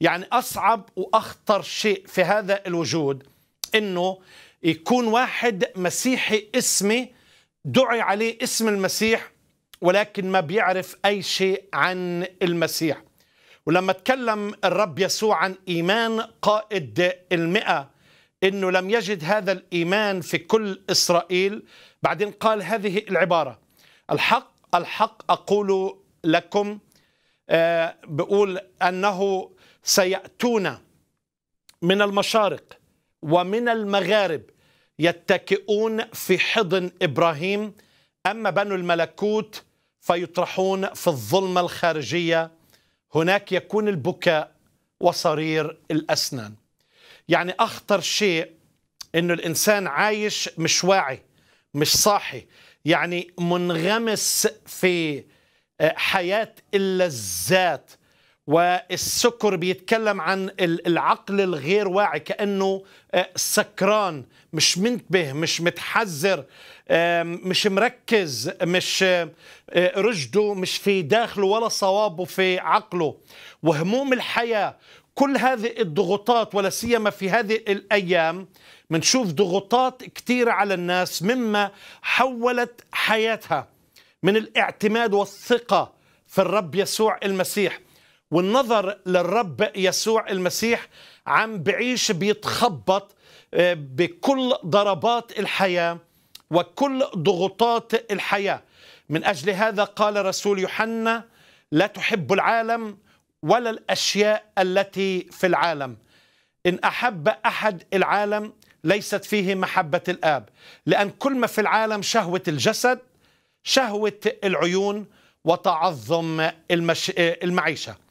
يعني أصعب وأخطر شيء في هذا الوجود أنه يكون واحد مسيحي اسمي دعي عليه اسم المسيح ولكن ما بيعرف أي شيء عن المسيح ولما تكلم الرب يسوع عن إيمان قائد المئة أنه لم يجد هذا الإيمان في كل إسرائيل بعدين قال هذه العبارة الحق الحق أقول لكم آه، بقول أنه سيأتون من المشارق ومن المغارب يتكئون في حضن إبراهيم أما بنو الملكوت فيطرحون في الظلمة الخارجية هناك يكون البكاء وصرير الأسنان يعني أخطر شيء أنه الإنسان عايش مش واعي مش صاحي يعني منغمس في آه، حياة اللذات والسكر بيتكلم عن العقل الغير واعي كأنه آه، سكران مش منتبه مش متحذر مش مركز مش آه، رشده مش في داخله ولا صوابه في عقله وهموم الحياة كل هذه الضغوطات ولا سيما في هذه الأيام منشوف ضغوطات كثيرة على الناس مما حولت حياتها من الاعتماد والثقه في الرب يسوع المسيح والنظر للرب يسوع المسيح عم بعيش بيتخبط آه، بكل ضربات الحياه وكل ضغوطات الحياه من اجل هذا قال رسول يوحنا لا تحب العالم ولا الاشياء التي في العالم ان احب احد العالم ليست فيه محبه الاب لان كل ما في العالم شهوه الجسد شهوة العيون وتعظم المش... المعيشة